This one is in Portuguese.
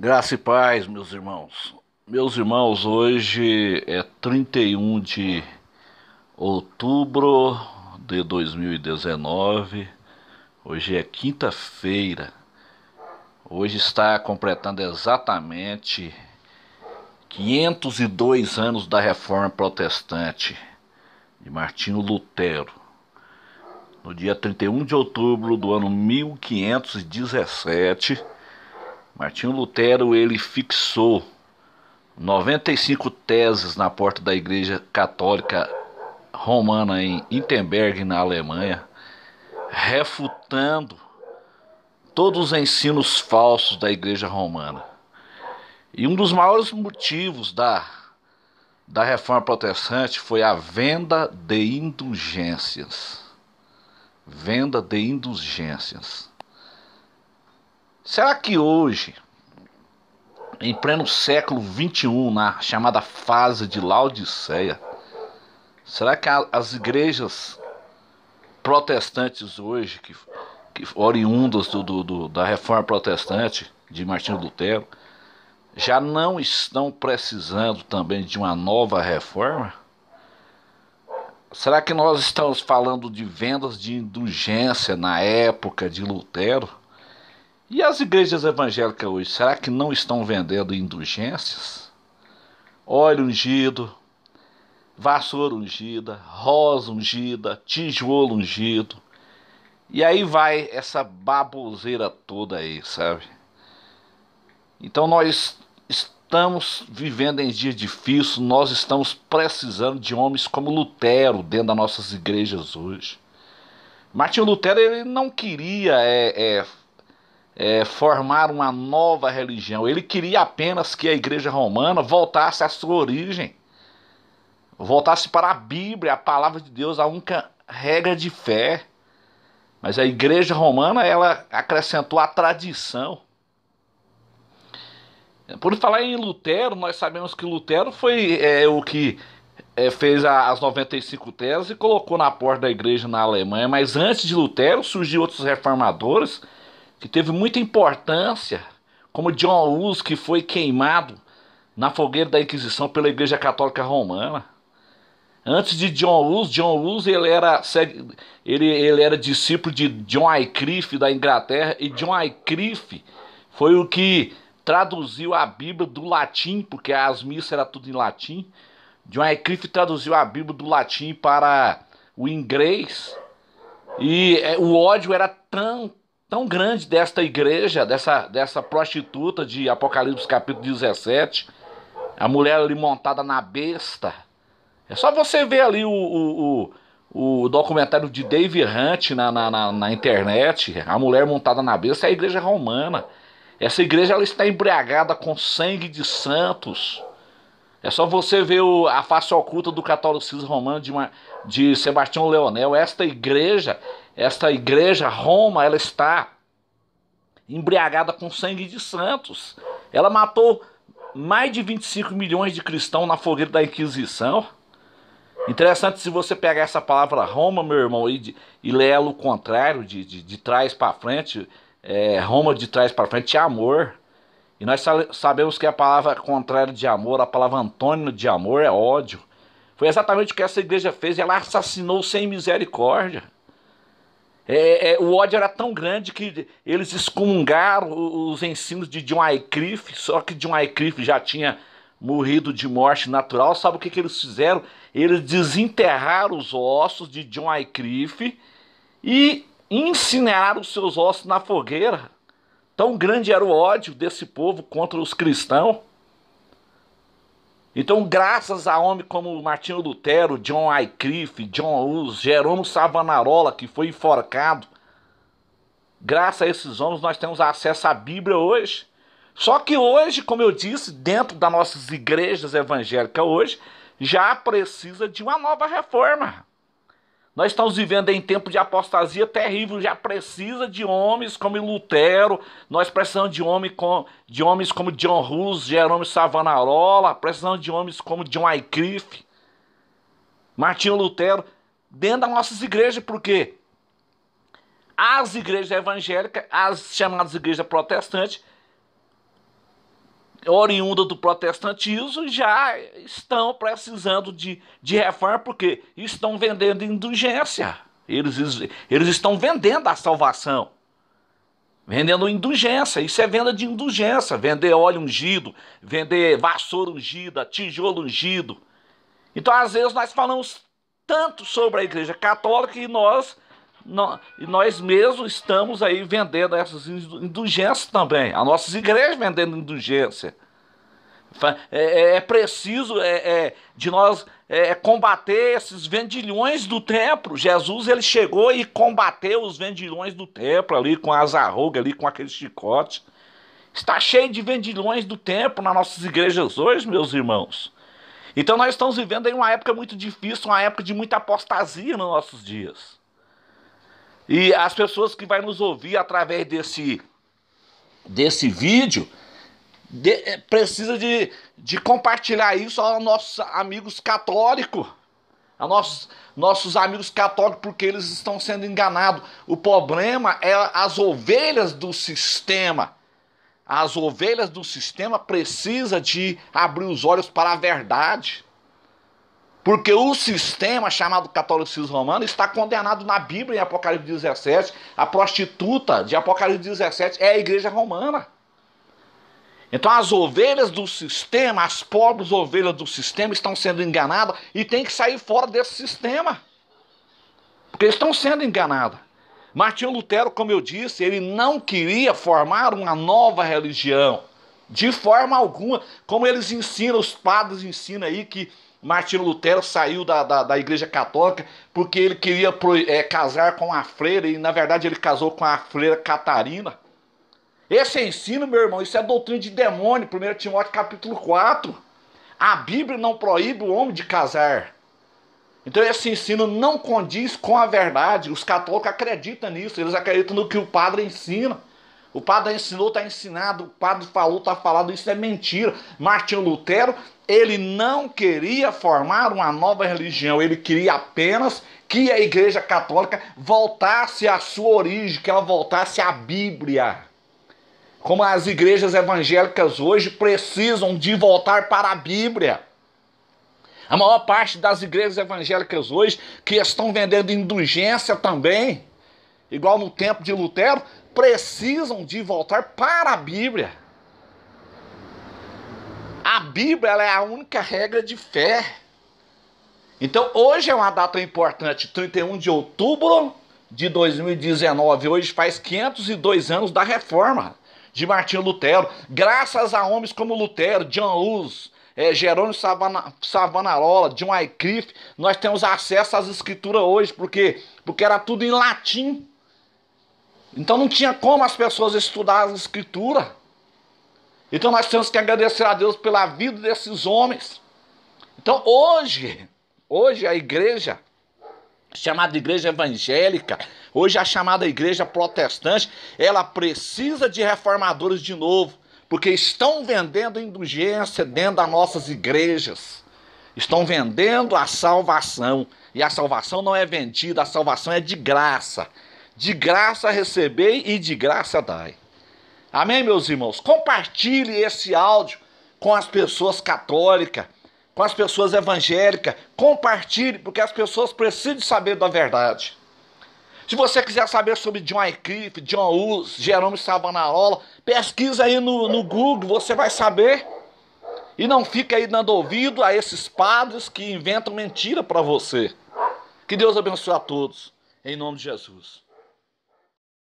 Graça e paz, meus irmãos. Meus irmãos, hoje é 31 de outubro de 2019. Hoje é quinta-feira. Hoje está completando exatamente 502 anos da Reforma Protestante de Martinho Lutero. No dia 31 de outubro do ano 1517, Martinho Lutero ele fixou 95 teses na porta da Igreja Católica Romana em Wittenberg, na Alemanha, refutando todos os ensinos falsos da Igreja Romana. E um dos maiores motivos da, da reforma protestante foi a venda de indulgências. Venda de indulgências. Será que hoje, em pleno século XXI, na chamada fase de Laodiceia, será que as igrejas protestantes hoje, que, que oriundas do, do, do, da reforma protestante de Martinho Lutero, já não estão precisando também de uma nova reforma? Será que nós estamos falando de vendas de indulgência na época de Lutero? E as igrejas evangélicas hoje, será que não estão vendendo indulgências? Óleo ungido, vassoura ungida, rosa ungida, tijolo ungido. E aí vai essa baboseira toda aí, sabe? Então nós estamos vivendo em dias difíceis, nós estamos precisando de homens como Lutero dentro das nossas igrejas hoje. Martinho Lutero ele não queria é, é, é, formar uma nova religião. Ele queria apenas que a igreja romana voltasse à sua origem, voltasse para a Bíblia, a palavra de Deus, a única regra de fé. Mas a igreja romana ela acrescentou a tradição. Por falar em Lutero, nós sabemos que Lutero foi é, o que é, fez a, as 95 teses e colocou na porta da igreja na Alemanha. Mas antes de Lutero surgiu outros reformadores que teve muita importância, como John Hus, que foi queimado na fogueira da Inquisição pela Igreja Católica Romana. Antes de John Hus, John Hus ele era, ele, ele era discípulo de John Wycliffe da Inglaterra e John Wycliffe foi o que traduziu a Bíblia do latim, porque as missas era tudo em latim. John Wycliffe traduziu a Bíblia do latim para o inglês e é, o ódio era tão tão grande desta igreja, dessa, dessa prostituta de Apocalipse capítulo 17, a mulher ali montada na besta. É só você ver ali o, o, o, o documentário de Dave Hunt na, na, na, na internet, a mulher montada na besta é a igreja romana. Essa igreja ela está embriagada com sangue de santos. É só você ver o, a face oculta do catolicismo romano de, uma, de Sebastião Leonel. Esta igreja esta igreja, Roma, ela está embriagada com sangue de santos. Ela matou mais de 25 milhões de cristãos na fogueira da Inquisição. Interessante se você pegar essa palavra Roma, meu irmão, e, e ler o contrário, de, de, de trás para frente. É, Roma de trás para frente é amor. E nós sabemos que a palavra contrária de amor, a palavra antônimo de amor é ódio. Foi exatamente o que essa igreja fez, ela assassinou sem misericórdia. É, é, o ódio era tão grande que eles excomungaram os ensinos de John Wycliffe, só que John Wycliffe já tinha morrido de morte natural. Sabe o que, que eles fizeram? Eles desenterraram os ossos de John Wycliffe e incineraram os seus ossos na fogueira. Tão grande era o ódio desse povo contra os cristãos. Então, graças a homens como Martinho Lutero, John Wycliffe, John Hughes, Jerônimo Savanarola, que foi enforcado, graças a esses homens nós temos acesso à Bíblia hoje. Só que hoje, como eu disse, dentro das nossas igrejas evangélicas hoje, já precisa de uma nova reforma. Nós estamos vivendo em tempo de apostasia terrível, já precisa de homens como Lutero, nós precisamos de, homem com, de homens como John Hus, Jerome Savanarola. precisamos de homens como John Aycliffe, Martinho Lutero, dentro das nossas igrejas, por quê? As igrejas evangélicas, as chamadas igrejas protestantes, oriunda do protestantismo já estão precisando de, de reforma porque estão vendendo indulgência. Eles, eles estão vendendo a salvação. Vendendo indulgência, isso é venda de indulgência, vender óleo ungido, vender vassoura ungida, tijolo ungido. Então, às vezes, nós falamos tanto sobre a Igreja Católica e nós e nós mesmos estamos aí vendendo essas indulgências também. As nossas igrejas vendendo indulgência. É, é, é, preciso é, é de nós combater esses vendilhões do templo. Jesus ele chegou e combateu os vendilhões do templo ali com as arrugas, ali com aquele chicote. Está cheio de vendilhões do templo nas nossas igrejas hoje, meus irmãos. Então nós estamos vivendo em uma época muito difícil, uma época de muita apostasia nos nossos dias. E as pessoas que vai nos ouvir através desse, desse vídeo de, eh, precisa de, de compartilhar isso aos nossos amigos católicos. A nossos, nossos amigos católicos, porque eles estão sendo enganados. O problema é as ovelhas do sistema. As ovelhas do sistema precisa de abrir os olhos para a verdade. Porque o sistema chamado catolicismo romano está condenado na Bíblia em Apocalipse 17. A prostituta de Apocalipse 17 é a igreja romana. Então as ovelhas do sistema, as pobres ovelhas do sistema estão sendo enganadas e tem que sair fora desse sistema. Porque estão sendo enganadas. Martinho Lutero, como eu disse, ele não queria formar uma nova religião. De forma alguma, como eles ensinam, os padres ensinam aí que Martinho Lutero saiu da, da, da igreja católica porque ele queria é, casar com a freira e, na verdade, ele casou com a freira Catarina. Esse é ensino, meu irmão, isso é doutrina de demônio, 1 Timóteo capítulo 4. A Bíblia não proíbe o homem de casar. Então esse ensino não condiz com a verdade. Os católicos acreditam nisso, eles acreditam no que o padre ensina. O padre ensinou, está ensinado, o padre falou, está falado, isso é mentira. Martinho Lutero ele não queria formar uma nova religião, ele queria apenas que a Igreja Católica voltasse à sua origem, que ela voltasse à Bíblia. Como as igrejas evangélicas hoje precisam de voltar para a Bíblia. A maior parte das igrejas evangélicas hoje que estão vendendo indulgência também, igual no tempo de Lutero, precisam de voltar para a Bíblia a Bíblia é a única regra de fé. Então hoje é uma data importante, 31 de outubro de 2019. Hoje faz 502 anos da reforma de Martinho Lutero. Graças a homens como Lutero, John Luz, é, eh, Jerônimo Savanarola, John Wycliffe, nós temos acesso às escrituras hoje, porque porque era tudo em latim. Então não tinha como as pessoas estudar as escrituras. Então nós temos que agradecer a Deus pela vida desses homens. Então hoje, hoje a igreja, chamada igreja evangélica, hoje a chamada igreja protestante, ela precisa de reformadores de novo, porque estão vendendo indulgência dentro das nossas igrejas. Estão vendendo a salvação. E a salvação não é vendida, a salvação é de graça. De graça recebei e de graça dai. Amém, meus irmãos? Compartilhe esse áudio com as pessoas católicas, com as pessoas evangélicas. Compartilhe, porque as pessoas precisam saber da verdade. Se você quiser saber sobre John Wycliffe, John Hus, Jerome Savanarola, pesquisa aí no, no Google, você vai saber. E não fica aí dando ouvido a esses padres que inventam mentira para você. Que Deus abençoe a todos. Em nome de Jesus.